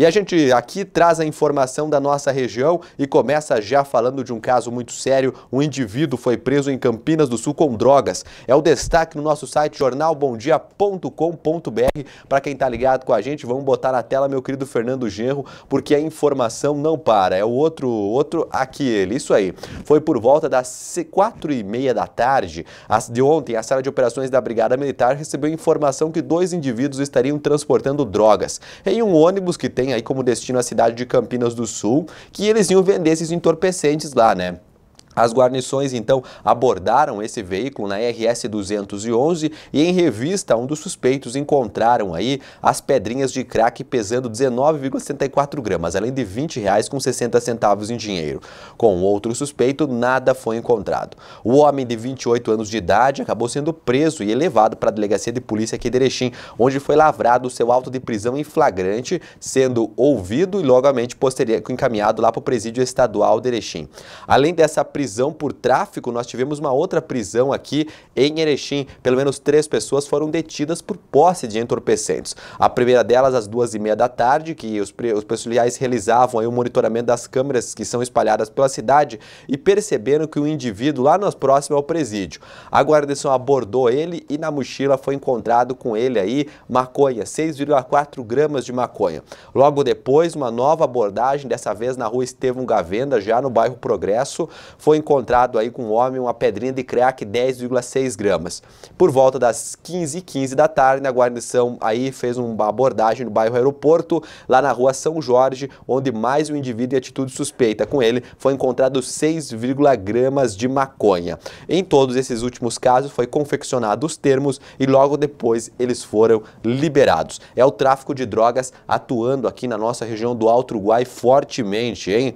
E a gente aqui traz a informação da nossa região e começa já falando de um caso muito sério. Um indivíduo foi preso em Campinas do Sul com drogas. É o destaque no nosso site jornalbomdia.com.br. Para quem está ligado com a gente, vamos botar na tela meu querido Fernando Genro, porque a informação não para. É o outro, outro aqui ele. Isso aí. Foi por volta das quatro e meia da tarde de ontem. A sala de operações da Brigada Militar recebeu informação que dois indivíduos estariam transportando drogas em um ônibus que tem aí como destino a cidade de Campinas do Sul, que eles iam vender esses entorpecentes lá, né? As guarnições então abordaram esse veículo na RS 211 e em revista um dos suspeitos encontraram aí as pedrinhas de crack pesando 19,64 gramas, além de R$ 20,60 em dinheiro. Com outro suspeito, nada foi encontrado. O homem de 28 anos de idade acabou sendo preso e levado para a delegacia de polícia aqui de Erechim, onde foi lavrado o seu auto de prisão em flagrante, sendo ouvido e logamente posterior encaminhado lá para o presídio estadual de Erechim. Além dessa prisão, prisão por tráfico, nós tivemos uma outra prisão aqui em Erechim. Pelo menos três pessoas foram detidas por posse de entorpecentes. A primeira delas, às duas e meia da tarde, que os, os policiais realizavam aí o monitoramento das câmeras que são espalhadas pela cidade e perceberam que o um indivíduo lá nas próximas ao presídio. A guarnição abordou ele e na mochila foi encontrado com ele aí maconha, 6,4 gramas de maconha. Logo depois, uma nova abordagem, dessa vez na rua Estevão Gavenda, já no bairro Progresso, foi foi encontrado aí com um homem uma pedrinha de crack 10,6 gramas. Por volta das 15h15 15 da tarde, a guarnição aí fez uma abordagem no bairro Aeroporto, lá na rua São Jorge, onde mais um indivíduo em atitude suspeita. Com ele foi encontrado 6, gramas de maconha. Em todos esses últimos casos foi confeccionado os termos e logo depois eles foram liberados. É o tráfico de drogas atuando aqui na nossa região do Alto Uruguai fortemente, hein?